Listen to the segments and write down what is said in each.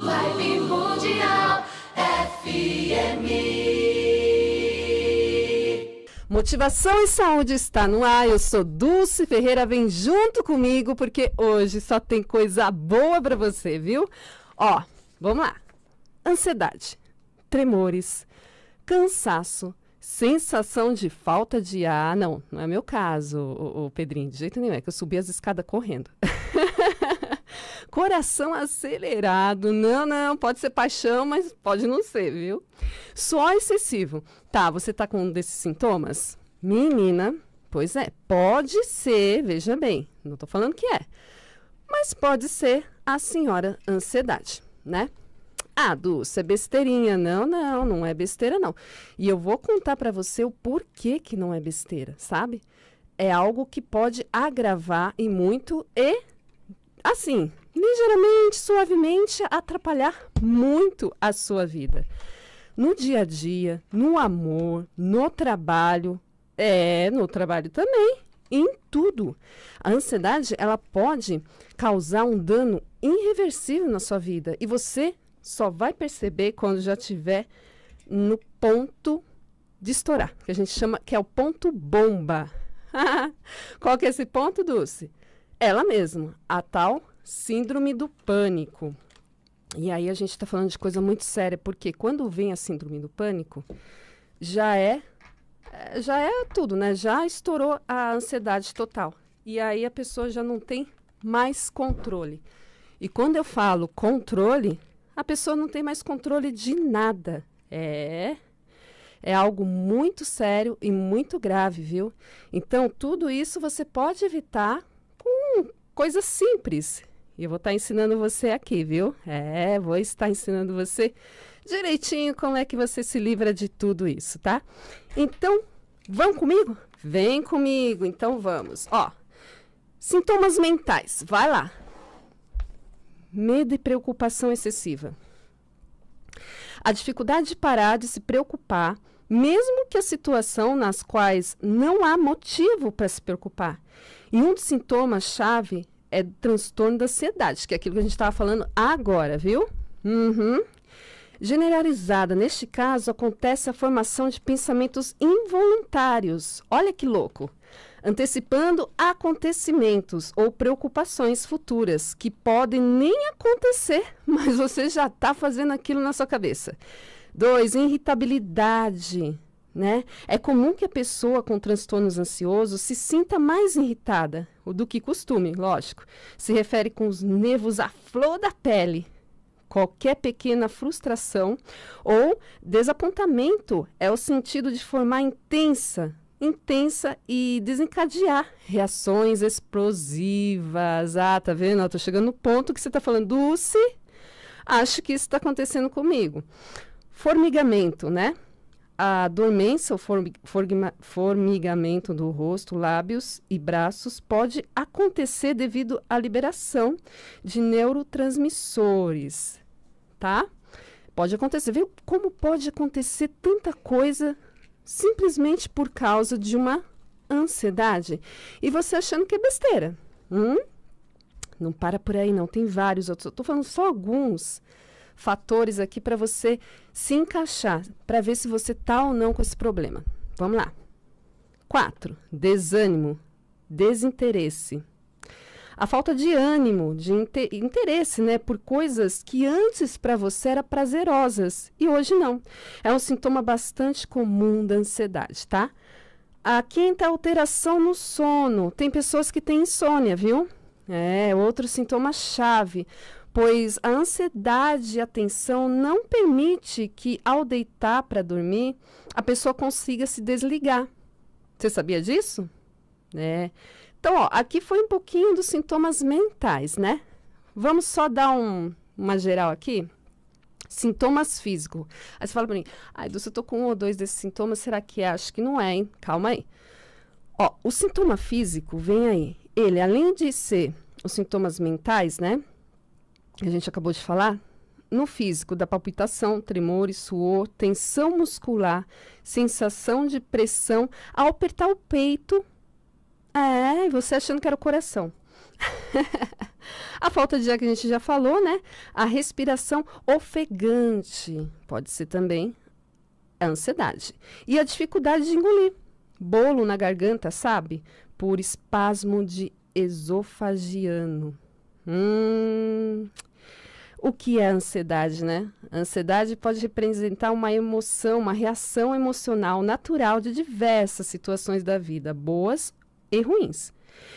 Vibe Mundial FM. Motivação e saúde está no ar. Eu sou Dulce Ferreira. Vem junto comigo porque hoje só tem coisa boa para você, viu? Ó, vamos lá. Ansiedade, tremores, cansaço, sensação de falta de ar. Ah, não, não é meu caso, o, o Pedrinho, de jeito nenhum. É que eu subi as escadas correndo. Coração acelerado. Não, não, pode ser paixão, mas pode não ser, viu? Suor excessivo. Tá, você tá com um desses sintomas? Menina, pois é, pode ser, veja bem, não tô falando que é, mas pode ser a senhora ansiedade, né? Ah, Dulce, é besteirinha. Não, não, não é besteira, não. E eu vou contar para você o porquê que não é besteira, sabe? É algo que pode agravar e muito e, assim, ligeiramente, suavemente, atrapalhar muito a sua vida. No dia a dia, no amor, no trabalho, é, no trabalho também, em tudo. A ansiedade, ela pode causar um dano irreversível na sua vida e você só vai perceber quando já tiver no ponto de estourar, que a gente chama que é o ponto bomba. Qual que é esse ponto, Dulce? Ela mesma, a tal Síndrome do pânico. E aí a gente está falando de coisa muito séria, porque quando vem a síndrome do pânico, já é, é já é tudo, né? Já estourou a ansiedade total. E aí a pessoa já não tem mais controle. E quando eu falo controle, a pessoa não tem mais controle de nada. É, é algo muito sério e muito grave, viu? Então, tudo isso você pode evitar com coisas simples. E eu vou estar tá ensinando você aqui, viu? É, vou estar ensinando você direitinho como é que você se livra de tudo isso, tá? Então, vão comigo? Vem comigo, então vamos. Ó, sintomas mentais, vai lá. Medo e preocupação excessiva. A dificuldade de parar de se preocupar, mesmo que a situação nas quais não há motivo para se preocupar. E um dos sintomas-chave é transtorno da ansiedade, que é aquilo que a gente estava falando agora, viu? Uhum. Generalizada, neste caso, acontece a formação de pensamentos involuntários. Olha que louco! Antecipando acontecimentos ou preocupações futuras que podem nem acontecer, mas você já está fazendo aquilo na sua cabeça. 2. Irritabilidade. Né? É comum que a pessoa com transtornos ansiosos se sinta mais irritada do que costume, lógico. Se refere com os nervos à flor da pele. Qualquer pequena frustração ou desapontamento é o sentido de formar intensa, intensa e desencadear reações explosivas. Ah, tá vendo? Estou tô chegando no ponto que você tá falando, Dulce, acho que isso está acontecendo comigo. Formigamento, né? a dormência ou formigamento do rosto, lábios e braços pode acontecer devido à liberação de neurotransmissores, tá? Pode acontecer. Viu como pode acontecer tanta coisa simplesmente por causa de uma ansiedade? E você achando que é besteira. Hum? Não para por aí, não. Tem vários outros. Estou falando só alguns fatores aqui para você se encaixar, para ver se você tá ou não com esse problema. Vamos lá. 4. Desânimo, desinteresse. A falta de ânimo, de interesse, né, por coisas que antes para você eram prazerosas e hoje não. É um sintoma bastante comum da ansiedade, tá? A quinta alteração no sono. Tem pessoas que têm insônia, viu? É outro sintoma chave pois a ansiedade e a tensão não permite que, ao deitar para dormir, a pessoa consiga se desligar. Você sabia disso? Né? Então, ó, aqui foi um pouquinho dos sintomas mentais, né? Vamos só dar um, uma geral aqui. Sintomas físicos. Aí você fala para mim, ai, ah, eu tô com um ou dois desses sintomas, será que é? Acho que não é, hein? Calma aí. Ó, o sintoma físico, vem aí. Ele, além de ser os sintomas mentais, né? que a gente acabou de falar, no físico da palpitação, tremores, suor, tensão muscular, sensação de pressão ao apertar o peito. É, você achando que era o coração. a falta de ar que a gente já falou, né? A respiração ofegante pode ser também a ansiedade. E a dificuldade de engolir. Bolo na garganta, sabe? Por espasmo de esofagiano. Hum, o que é ansiedade, né? A ansiedade pode representar uma emoção, uma reação emocional natural de diversas situações da vida, boas e ruins.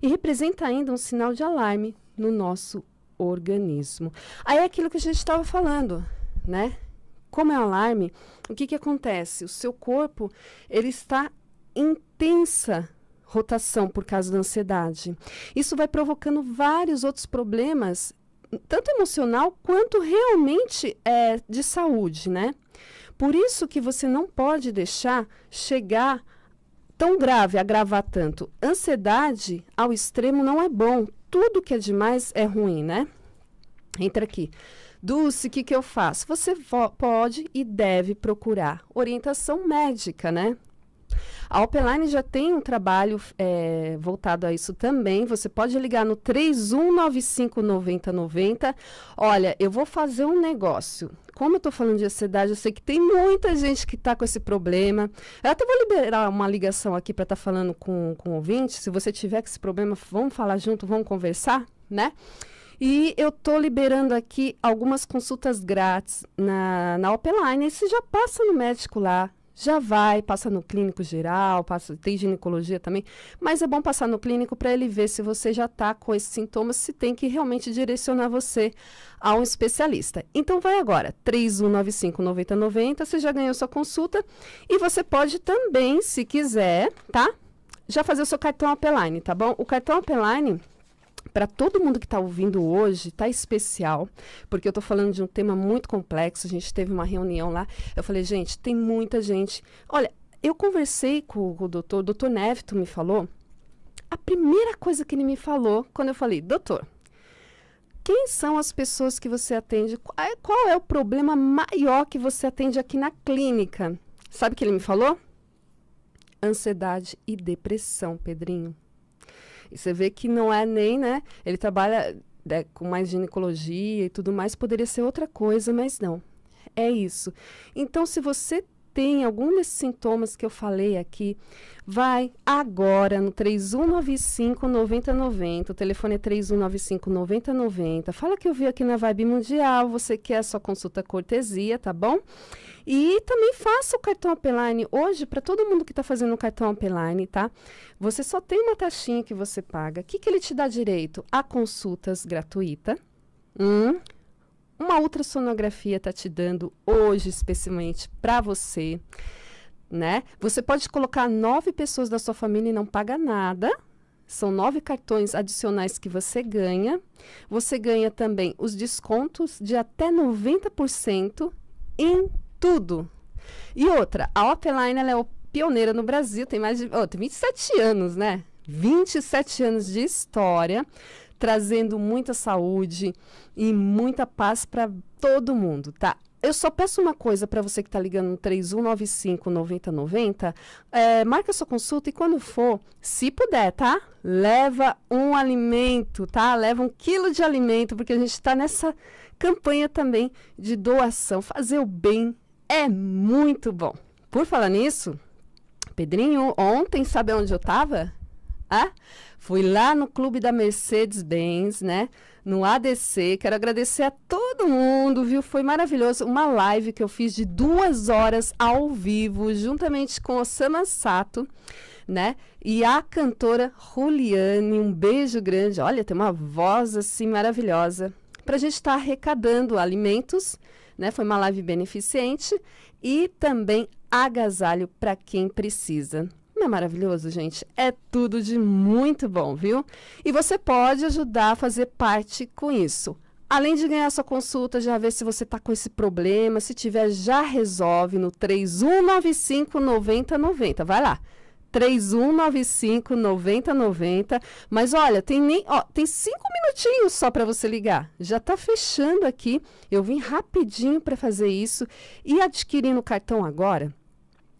E representa ainda um sinal de alarme no nosso organismo. Aí é aquilo que a gente estava falando, né? Como é um alarme, o que, que acontece? O seu corpo ele está em tensa rotação por causa da ansiedade. Isso vai provocando vários outros problemas tanto emocional quanto realmente é, de saúde, né? Por isso que você não pode deixar chegar tão grave, agravar tanto. Ansiedade ao extremo não é bom. Tudo que é demais é ruim, né? Entra aqui. Dulce, o que, que eu faço? Você pode e deve procurar orientação médica, né? A Opeline já tem um trabalho é, voltado a isso também. Você pode ligar no 3195 9090. Olha, eu vou fazer um negócio como eu estou falando de ansiedade, eu sei que tem muita gente que está com esse problema. Eu até vou liberar uma ligação aqui para estar tá falando com, com o ouvinte. Se você tiver com esse problema, vamos falar junto, vamos conversar, né? E eu estou liberando aqui algumas consultas grátis na, na Opeline. você já passa no médico lá, já vai, passa no clínico geral, passa, tem ginecologia também, mas é bom passar no clínico para ele ver se você já está com esses sintomas, se tem que realmente direcionar você a um especialista. Então vai agora, 3195 9090, você já ganhou sua consulta e você pode também, se quiser, tá? Já fazer o seu cartão Apeline, tá bom? O cartão Apeline para todo mundo que está ouvindo hoje, está especial, porque eu estou falando de um tema muito complexo. A gente teve uma reunião lá. Eu falei, gente, tem muita gente. Olha, eu conversei com, com o doutor, o doutor Nevito me falou. A primeira coisa que ele me falou quando eu falei, doutor, quem são as pessoas que você atende? É, qual é o problema maior que você atende aqui na clínica? Sabe o que ele me falou? Ansiedade e depressão, Pedrinho. E você vê que não é nem, né? Ele trabalha né, com mais ginecologia e tudo mais, poderia ser outra coisa, mas não. É isso. Então, se você tem algum desses sintomas que eu falei aqui, vai agora no 3195 9090. O telefone é 3195 9090. Fala que eu vi aqui na Vibe Mundial, você quer é a sua consulta cortesia, tá bom? E também faça o cartão Apeline hoje para todo mundo que está fazendo o cartão Apeline, tá? Você só tem uma taxinha que você paga. O que, que ele te dá direito? A consultas gratuita. Hum, uma ultrassonografia está te dando hoje, especialmente para você, né? Você pode colocar nove pessoas da sua família e não paga nada. São nove cartões adicionais que você ganha. Você ganha também os descontos de até 90% em tudo. E outra, a Opline ela é pioneira no Brasil, tem mais de oh, tem 27 anos, né? 27 anos de história trazendo muita saúde e muita paz para todo mundo, tá? Eu só peço uma coisa para você que está ligando no 3195 9090. É, marca sua consulta e quando for, se puder, tá? Leva um alimento, tá? Leva um quilo de alimento, porque a gente está nessa campanha também de doação. Fazer o bem é muito bom. Por falar nisso, Pedrinho, ontem, sabe onde eu estava? Ah, fui lá no clube da Mercedes-Benz, né? No ADC. Quero agradecer a todo mundo, viu? Foi maravilhoso. Uma live que eu fiz de duas horas ao vivo, juntamente com Osama Sato, né? E a cantora Juliane. Um beijo grande. Olha, tem uma voz assim maravilhosa. Para a gente estar tá arrecadando alimentos, né? Foi uma live beneficente. E também agasalho para quem precisa. Não é maravilhoso, gente? É tudo de muito bom, viu? E você pode ajudar a fazer parte com isso. Além de ganhar sua consulta, já vê se você está com esse problema. Se tiver, já resolve no 3195 9090. Vai lá. 3195 9090. Mas olha, tem nem, ó, tem cinco minutinhos só para você ligar. Já está fechando aqui. Eu vim rapidinho para fazer isso e adquirindo o cartão agora.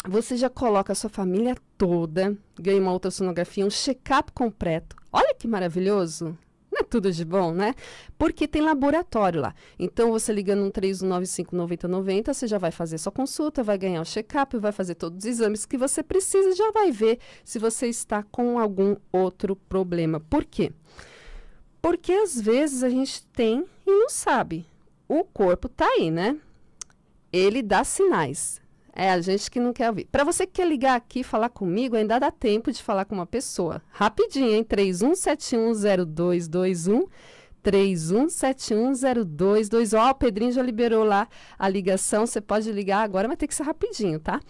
Você já coloca a sua família toda, ganha uma ultrassonografia, um check-up completo. Olha que maravilhoso! Não é tudo de bom, né? Porque tem laboratório lá. Então, você ligando no 3195-9090, você já vai fazer sua consulta, vai ganhar o check-up, vai fazer todos os exames que você precisa e já vai ver se você está com algum outro problema. Por quê? Porque às vezes a gente tem e não sabe. O corpo tá aí, né? Ele dá sinais. É, a gente que não quer ouvir. Para você que quer ligar aqui e falar comigo, ainda dá tempo de falar com uma pessoa. Rapidinho, hein? 31710221. 31710221. Ó, o Pedrinho já liberou lá a ligação. Você pode ligar agora, mas tem que ser rapidinho, tá?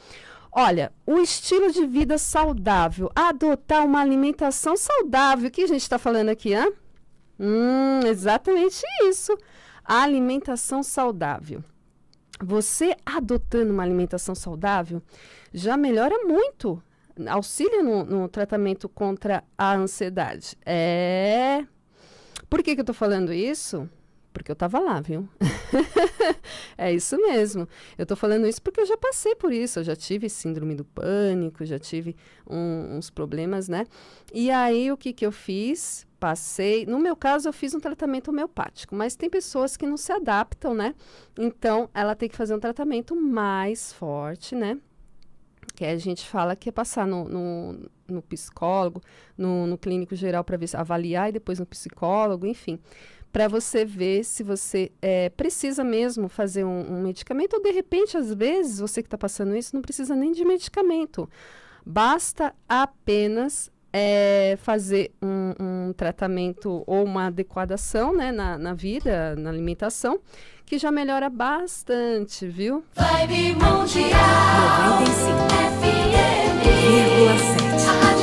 Olha, o estilo de vida saudável, adotar uma alimentação saudável. O que a gente está falando aqui, hã? Hum, exatamente isso. A alimentação saudável você adotando uma alimentação saudável já melhora muito. Auxilia no, no tratamento contra a ansiedade. É. Por que, que eu tô falando isso? Porque eu tava lá, viu? é isso mesmo. Eu tô falando isso porque eu já passei por isso. Eu já tive síndrome do pânico, já tive um, uns problemas, né? E aí, o que que eu fiz? passei. No meu caso, eu fiz um tratamento homeopático, mas tem pessoas que não se adaptam, né? Então, ela tem que fazer um tratamento mais forte, né? Que a gente fala que é passar no, no, no psicólogo, no, no clínico geral para avaliar e depois no psicólogo, enfim, para você ver se você é, precisa mesmo fazer um, um medicamento ou de repente, às vezes, você que está passando isso não precisa nem de medicamento. Basta apenas é, fazer um, um, tratamento ou uma adequação né, na, na vida, na alimentação, que já melhora bastante, viu? Vibe Mundial 95